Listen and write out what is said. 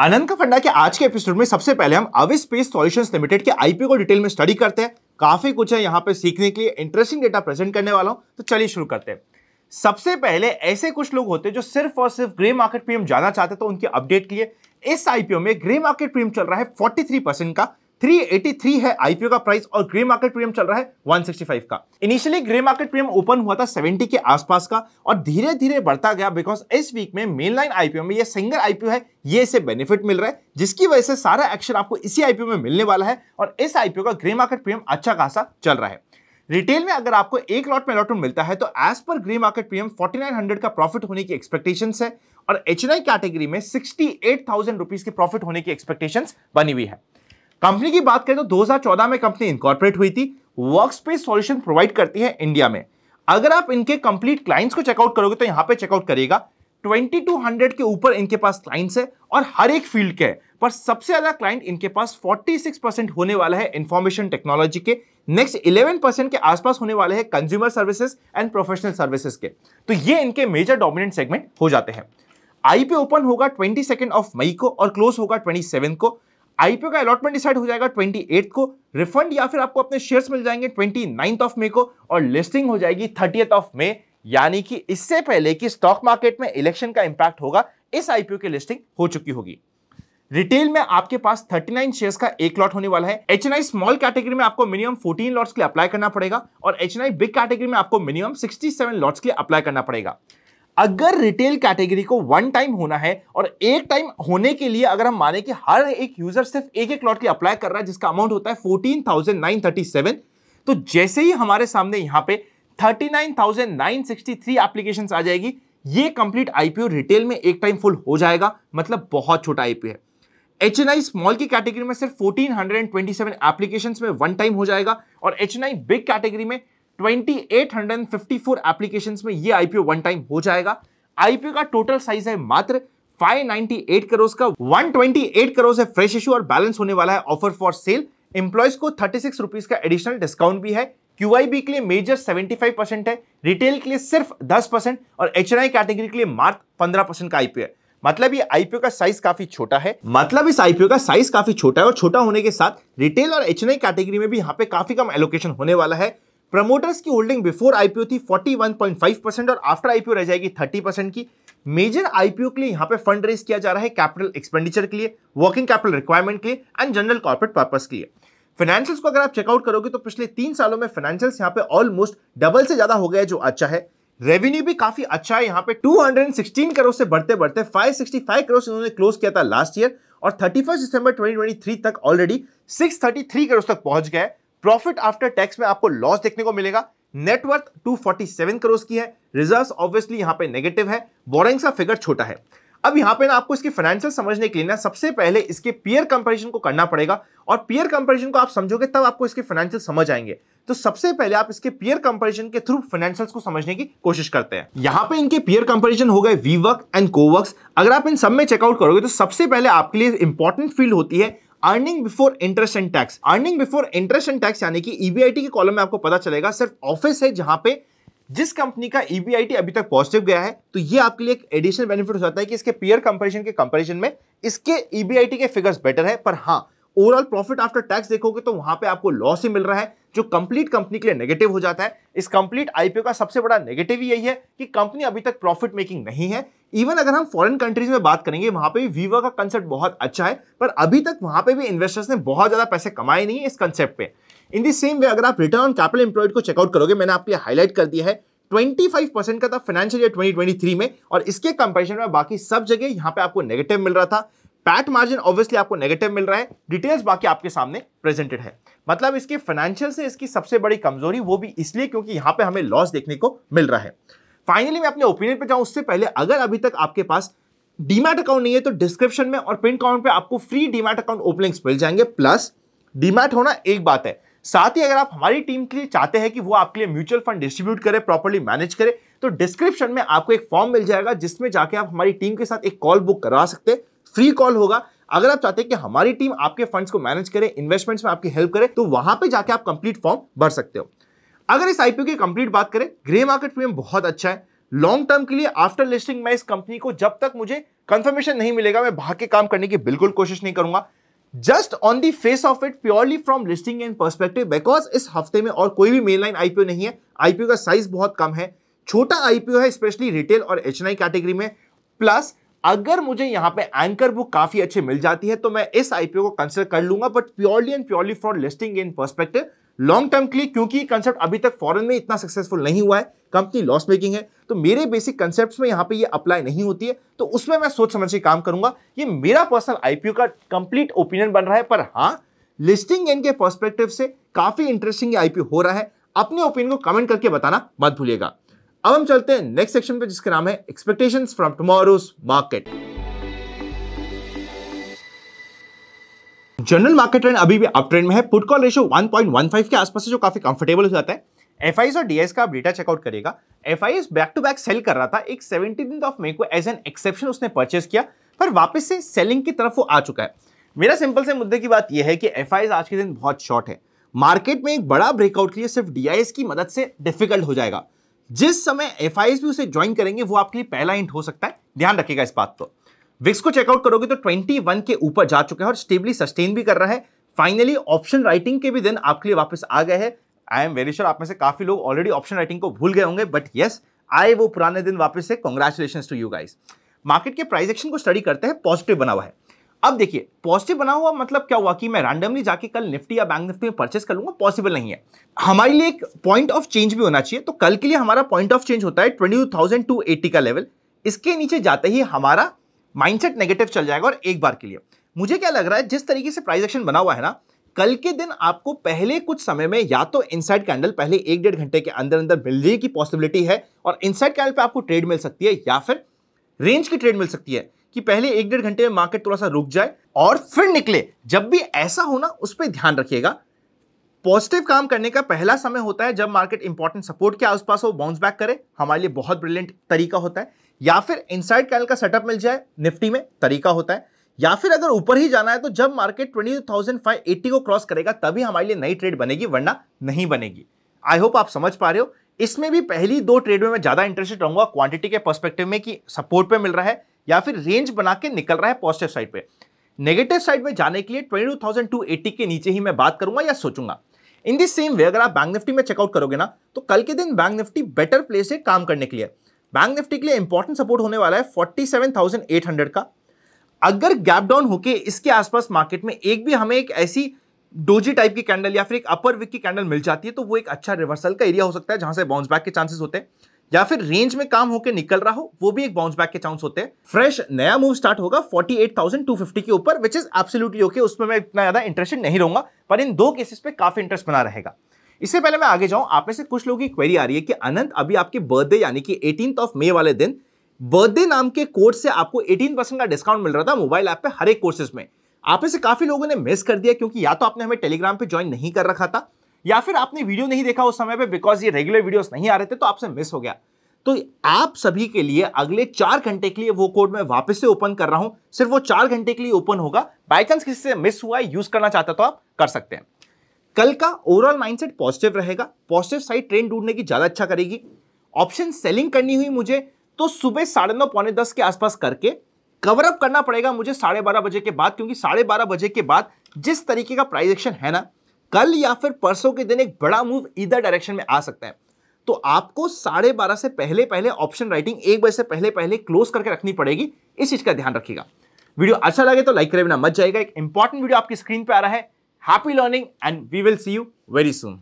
आनंद का फंडा के आज के एपिसोड में सबसे पहले हम अवि स्पेस सॉल्यूशंस लिमिटेड के आईपीओ को डिटेल में स्टडी करते हैं काफी कुछ है यहाँ पे सीखने के लिए इंटरेस्टिंग डेटा प्रेजेंट करने वाला हूँ तो चलिए शुरू करते हैं सबसे पहले ऐसे कुछ लोग होते हैं जो सिर्फ और सिर्फ ग्रे मार्केट प्रीमियम जाना चाहते तो उनके अपडेट के लिए इस आईपीओ में ग्रे मार्केट प्रीमियम चल रहा है 43 परसेंट का 383 है आईपीओ का प्राइस और ग्रे मार्केट प्रीमियम चल रहा है 165 का initially grey market premium open हुआ था 70 के आसपास का और धीरे धीरे बढ़ता गया बिकॉज इस वीक में मेन लाइन आईपीओ में ये सिंगल आईपीओ है ये इसे बेनिफिट मिल रहा है जिसकी वजह से सारा एक्शन आपको इसी आईपीओ में मिलने वाला है और इस आईपीओ का ग्रे मार्केट प्रीमियम अच्छा खासा चल रहा है रिटेल में अगर आपको एक लॉट में अलॉटमेंट मिलता है तो as per grey market premium 4900 का प्रॉफिट होने की एक्सपेक्टेशन है और एच कैटेगरी में थाउजेंड रुपीज के प्रॉफिट होने की एक्सपेक्टेशंस बनी हुई है कंपनी की बात करें तो 2014 में कंपनी इंकॉर्पोरेट हुई थी वर्क स्पेस सोल्यूशन प्रोवाइड करती है इंडिया में अगर आप इनके कंप्लीट क्लाइंट्स को चेकआउट करोगे तो यहां पे चेकआउट करेगा 2200 के ऊपर इनके पास क्लाइंट्स है और हर एक फील्ड के पर सबसे ज्यादा क्लाइंट इनके पास 46 परसेंट होने वाला है इंफॉर्मेशन टेक्नोलॉजी के नेक्स्ट 11 परसेंट के आसपास होने वाले हैं consumer services and professional services के तो ये इनके मेजर डोमिनेंट सेगमेंट हो जाते हैं आईपीओ ओपन होगा ट्वेंटी ऑफ मई को और क्लोज होगा ट्वेंटी को आईपीओ का अलॉटमेंट डिसाइड हो जाएगा ट्वेंटी को रिफंड या फिर आपको अपने शेयर्स मिल जाएंगे ट्वेंटी ऑफ मे को और लिस्टिंग हो जाएगी थर्टी ऑफ मे यानी कि इससे पहले कि स्टॉक मार्केट में इलेक्शन का इंपैक्ट होगा इस आईपीओ की लिस्टिंग हो चुकी होगी रिटेल में आपके पास 39 शेयर्स का एक लॉट होने वाला है एच स्मॉल कैटेगरी में आपको मिनिमम 14 लॉट्स के लिए अप्लाई करना पड़ेगा और एच बिग कैटेगरी में आपको मिनिमम 67 लॉट्स के लिए अप्लाई करना पड़ेगा अगर रिटेल कैटेगरी को वन टाइम होना है और एक टाइम होने के लिए अगर हम माने कि हर एक यूजर सिर्फ एक एक लॉट के अप्लाई कर रहा है जिसका अमाउंट होता है fourteen thousand nine thirty seven तो जैसे ही हमारे सामने यहां पे thirty nine thousand nine sixty three application आ जाएगी ये कंप्लीट आईपीओ रिटेल में एक टाइम फुल हो जाएगा मतलब बहुत छोटा आईपीओ है एच एन आई स्मॉल की कैटेगरी में सिर्फ 1427 एप्लीकेशंस में वन टाइम हो जाएगा और H N I big category में 2854 एप्लीकेशंस में ये आईपीओ वन टाइम हो जाएगा आईपीओ का टोटल साइज है मात्र 598 करोड़ का 128 करोड़ है फ्रेश इशू और बैलेंस होने वाला है ऑफर फॉर सेल एम्प्लॉयज को थर्टी सिक्स का एडिशनल डिस्काउंट भी है क्यूआईबी के लिए मेजर 75 परसेंट है रिटेल के लिए सिर्फ 10 परसेंट और एच कैटेगरी के लिए मार्क 15 परसेंट का आईपीओ है मतलब ये आईपीओ का साइज काफी छोटा है मतलब इस आईपीओ का साइज काफी छोटा है और छोटा होने के साथ रिटेल और एच कैटेगरी में भी यहाँ पे काफी कम एलोकेशन होने वाला है प्रमोटर्स की होल्डिंग बिफोर आईपीओ थी 41.5 परसेंट और आफ्टर आईपीओ रह जाएगी 30 परसेंट की मेजर आईपीओ के लिए यहाँ पे फंड रेज किया जा रहा है कैपिटल एक्सपेंडिचर के लिए वर्किंग कैपिटल रिक्वायरमेंट के लिए एंड जनरल कॉर्पोरेट पर्पज के लिए फाइनेंशियल्स को अगर आप चेकआउट करोगे तो पिछले तीन सालों में फाइनेंशियल्स यहाँ पे ऑलमोस्ट डबल से ज्यादा हो गया जो अच्छा है रेवेन्यू भी काफी अच्छा है यहाँ पे 216 करोड़ से बढ़ते बढ़ते 565 करोड़ इन्होंने क्लोज किया था लास्ट ईयर और 31 दिसंबर 2023 तक ऑलरेडी 633 करोड़ तक पहुंच गए प्रॉफिट आफ्टर टैक्स में आपको लॉस देखने को मिलेगा नेटवर्थ 247 करोड़ की है रिजर्व ऑब्वियसली यहां पे नेगेटिव है बोरिंग सा फिगर छोटा है अब यहां पे ना आपको इसकी फाइनेंशियल समझने के लिए ना सबसे पहले इसके पीयर कंपैरिजन को करना पड़ेगा और पीयर कंपैरिजन को आप समझोगे तब आपको इसके फाइनेंशियल समझ आएंगे तो सबसे पहले आप इसके पीयर कंपैरिजन के थ्रू फाइनेंशियल्स को समझने की कोशिश करते हैं यहां पे इनके पीयर कंपैरिजन हो गए वीवर्क एंड कोवर्क अगर आप इन सब में चेकआउट करोगे तो सबसे पहले आपके लिए इंपॉर्टेंट फील्ड होती है earning before interest and tax earning before interest and tax यानी कि ईबीआईटी e के कॉलम में आपको पता चलेगा सिर्फ ऑफिस है जहां पे जिस कंपनी का ईबीआईटी e अभी तक पॉजिटिव गया है तो ये आपके लिए एक एडिशनल बेनिफिट हो जाता है कि इसके पीयर कंपेरिजन के कंपेरिजन में इसके ईबीआईटी e के फिगर्स बेटर है पर हाँ ओवरऑल प्रॉफिट आफ्टर टैक्स देखोगे तो वहां पे आपको लॉस ही मिल रहा है जो कंप्लीट कंपनी के लिए नेगेटिव हो जाता है इस कंप्लीट आईपीओ का सबसे बड़ा नेगेटिव यही है कि कंपनी अभी तक प्रॉफिट मेकिंग नहीं है इवन अगर हम फॉरेन कंट्रीज में बात करेंगे वहां पे भी वीवा का कंसेप्ट बहुत अच्छा है पर अभी तक वहां पे भी इन्वेस्टर्स ने बहुत ज्यादा पैसे कमाए नहीं है इस कंसेप्ट पे इन दी सेम वे अगर आप रिटर्न ऑन कैपिटल एम्प्लॉयड को चेकआउट करोगे मैंने आपके हाईलाइट कर दिया है 25 परसेंट का था फाइनेंशियल ईयर 2023 में और इसके कंपेरिजन में बाकी सब जगह यहाँ पे आपको नेगेटिव मिल रहा था पैट मार्जिन ऑब्वियसली आपको नेगेटिव मिल रहा है डिटेल्स बाकी आपके सामने प्रेजेंटेड है मतलब इसके फाइनेंशियल से इसकी सबसे बड़ी कमजोरी वो भी इसलिए क्योंकि यहां पे हमें लॉस देखने को मिल रहा है फाइनली मैं अपने ओपिनियन पे जाऊं उससे पहले अगर अभी तक आपके पास डीमैट अकाउंट नहीं है तो डिस्क्रिप्शन में और प्रिंट अकाउंट पर आपको फ्री डीमैट अकाउंट ओपनिंग्स मिल जाएंगे प्लस डीमैट होना एक बात है साथ ही अगर आप हमारी टीम के लिए चाहते हैं कि वो आपके लिए म्यूचुअल फंड डिस्ट्रीब्यूट करे प्रॉपरली मैनेज करे तो डिस्क्रिप्शन में आपको एक फॉर्म मिल जाएगा जिसमें जाके आप हमारी टीम के साथ एक कॉल बुक करा सकते हैं फ्री कॉल होगा अगर आप चाहते हैं कि हमारी टीम आपके फंड्स को मैनेज करे इन्वेस्टमेंट्स में आपकी हेल्प करे तो वहां पे जाके आप कंप्लीट फॉर्म भर सकते हो अगर इस आईपीओ की कंप्लीट बात करें ग्रे मार्केट प्रीमियम बहुत अच्छा है लॉन्ग टर्म के लिए आफ्टर लिस्टिंग मैं इस कंपनी को जब तक मुझे कंफर्मेशन नहीं मिलेगा मैं भाग के काम करने की बिल्कुल कोशिश नहीं करूंगा just on the face of it purely from listing and perspective because इस हफ्ते में और कोई भी मेनलाइन आईपीओ नहीं है आईपीओ का साइज बहुत कम है छोटा आईपीओ है स्पेशली रिटेल और एच कैटेगरी में प्लस अगर मुझे यहां पे एंकर बुक काफी अच्छी मिल जाती है तो मैं इस आईपीओ को कंसिडर कर लूंगा but purely and purely for listing in perspective long term के लिए क्योंकि कंसेप्ट अभी तक फॉरेन में इतना सक्सेसफुल नहीं हुआ है कंपनी लॉस मेकिंग है तो मेरे बेसिक कंसेप्ट में यहां पे ये अप्लाई नहीं होती है तो उसमें मैं सोच समझ के काम करूंगा ये मेरा पर्सनल आईपीओ का कंप्लीट ओपिनियन बन रहा है पर हाँ लिस्टिंग इन के परस्पेक्टिव से काफी इंटरेस्टिंग आईपीओ हो रहा है अपने ओपिनियन को कमेंट करके बताना मत भूलिएगा अब हम चलते हैं नेक्स्ट सेक्शन पे जिसका नाम है expectation from tomorrow's market general market trend अभी भी अप ट्रेंड में है पुट कॉल रेशो 1.15 के आसपास से जो काफी कंफर्टेबल हो जाता है एफ और डीएस का आप डेटा चेकआउट करेगा F back to back sell कर रहा था एक सेवेंटीन ऑफ मे को एज एन एक्सेप्शन उसने परचेस किया पर वापस से सेलिंग की तरफ वो आ चुका है मेरा सिंपल से मुद्दे की बात यह है कि एफ आज के दिन बहुत शॉर्ट है मार्केट में एक बड़ा ब्रेकआउट के लिए सिर्फ डीआईएस की मदद से डिफिकल्ट हो जाएगा जिस समय एफ भी उसे ज्वाइन करेंगे वो आपके लिए पहला इंट हो सकता है ध्यान रखिएगा इस बात को विक्स को चेकआउट करोगे तो 21 के ऊपर जा चुके हैं और स्टेबली सस्टेन भी कर रहा है फाइनली ऑप्शन राइटिंग के भी दिन आपके लिए वापस आ गए हैं आई एम वेरी श्योर आप में से काफी लोग ऑलरेडी ऑप्शन राइटिंग को भूल गए होंगे बट येस आए वो पुराने दिन वापस से congratulation to you guys market के प्राइस एक्शन को स्टडी करते हैं पॉजिटिव बना हुआ है अब देखिए पॉजिटिव बना हुआ मतलब क्या हुआ कि मैं रैंडमली जाके कल निफ्टी या बैंक निफ्टी में परचेस कर लूंगा पॉसिबल नहीं है हमारे लिए एक पॉइंट ऑफ चेंज भी होना चाहिए तो कल के लिए हमारा पॉइंट ऑफ चेंज होता है ट्वेंटी टू का लेवल इसके नीचे जाते ही हमारा माइंडसेट नेगेटिव चल जाएगा और एक बार के लिए मुझे क्या लग रहा है जिस तरीके से प्राइस एक्शन बना हुआ है ना कल के दिन आपको पहले कुछ समय में या तो इनसाइड कैंडल पहले एक डेढ़ घंटे के अंदर अंदर रही की पॉसिबिलिटी है और इनसाइड कैंडल पे आपको ट्रेड मिल सकती है या फिर रेंज की ट्रेड मिल सकती है कि पहले एक डेढ़ घंटे में मार्केट थोड़ा सा रुक जाए और फिर निकले जब भी ऐसा हो ना उस पर ध्यान रखिएगा पॉजिटिव काम करने का पहला समय होता है जब मार्केट इंपॉर्टेंट सपोर्ट के आसपास हो बाउंस बैक करे हमारे लिए बहुत ब्रिलियंट तरीका होता है या फिर इनसाइड कैनल का सेटअप मिल जाए निफ्टी में तरीका होता है या फिर अगर ऊपर ही जाना है तो जब मार्केट एट्टी को क्रॉस करेगा तभी हमारे लिए नई ट्रेड बनेगी वरना नहीं बनेगी आई होप आप समझ पा रहे हो इसमें भी पहली दो ट्रेड में मैं ज़्यादा इंटरेस्टेड रहूंगा क्वांटिटी के पर्सपेक्टिव में कि सपोर्ट पे मिल रहा है या फिर रेंज बना के निकल रहा है पॉजिटिव साइड पे नेगेटिव साइड में जाने के लिए 22,280 के नीचे ही मैं बात करूंगा या सोचूंगा इन दिस सेम वे अगर आप बैंक निफ्टी में चेकआउट करोगे ना तो कल के दिन बैंक निफ्टी बेटर प्लेस है काम करने के लिए बैंक निफ्टी के लिए इंपॉर्टेंट सपोर्ट होने वाला है 47,800 का अगर गैप डाउन होके इसके आसपास मार्केट में एक भी हमें एक ऐसी डोजी टाइप की कैंडल या फिर एक अपर विक की कैंडल मिल जाती है तो वो एक अच्छा रिवर्सल का एरिया हो सकता है जहां से बाउंस बैक के चांसेस होते हैं या फिर रेंज में काम होकर निकल रहा हो वो भी एक बाउंस बैक के चांस होते हैं फ्रेश नया मूव स्टार्ट होगा 48,250 के ऊपर विच इज एब्सोल्युटली ओके उसमें मैं इतना ज्यादा इंटरेस्टेड नहीं रहूंगा पर इन दो केसेस पे काफी इंटरेस्ट बना रहेगा इससे पहले मैं आगे जाऊं आप में से कुछ लोगों की क्वेरी आ रही है कि अनंत अभी आपके बर्थडे यानी कि एटीन ऑफ मे वाले दिन बर्थडे नाम के कोर्स से आपको एटीन का डिस्काउंट मिल रहा था मोबाइल ऐप पर हर एक कोर्सेज में आप में से काफी लोगों ने मिस कर दिया क्योंकि या तो आपने हमें टेलीग्राम पे ज्वाइन नहीं कर रखा था या फिर आपने वीडियो नहीं देखा उस समय पे बिकॉज ये रेगुलर वीडियोस नहीं आ रहे थे तो आपसे मिस हो गया तो आप सभी के लिए अगले चार घंटे के लिए वो कोड मैं वापस से ओपन कर रहा हूं सिर्फ वो चार घंटे के लिए ओपन होगा बाई चांस किसी से मिस हुआ यूज करना चाहता तो आप कर सकते हैं कल का ओवरऑल माइंडसेट पॉजिटिव रहेगा पॉजिटिव साइड ट्रेन ढूंढने की ज्यादा अच्छा करेगी ऑप्शन सेलिंग करनी हुई मुझे तो सुबह साढ़े नौ पौने दस के आसपास करके कवर अप करना पड़ेगा मुझे साढ़े बारह बजे के बाद क्योंकि साढ़े बारह बजे के बाद जिस तरीके का प्राइजेक्शन है ना कल या फिर परसों के दिन एक बड़ा मूव इधर डायरेक्शन में आ सकता है तो आपको साढ़े बारह से पहले पहले ऑप्शन राइटिंग एक बजे से पहले पहले क्लोज करके रखनी पड़ेगी इस चीज का ध्यान रखिएगा वीडियो अच्छा लगे तो लाइक करे बिना मत जाएगा एक इंपॉर्टेंट वीडियो आपकी स्क्रीन पर आ रहा है happy learning and we will see you very soon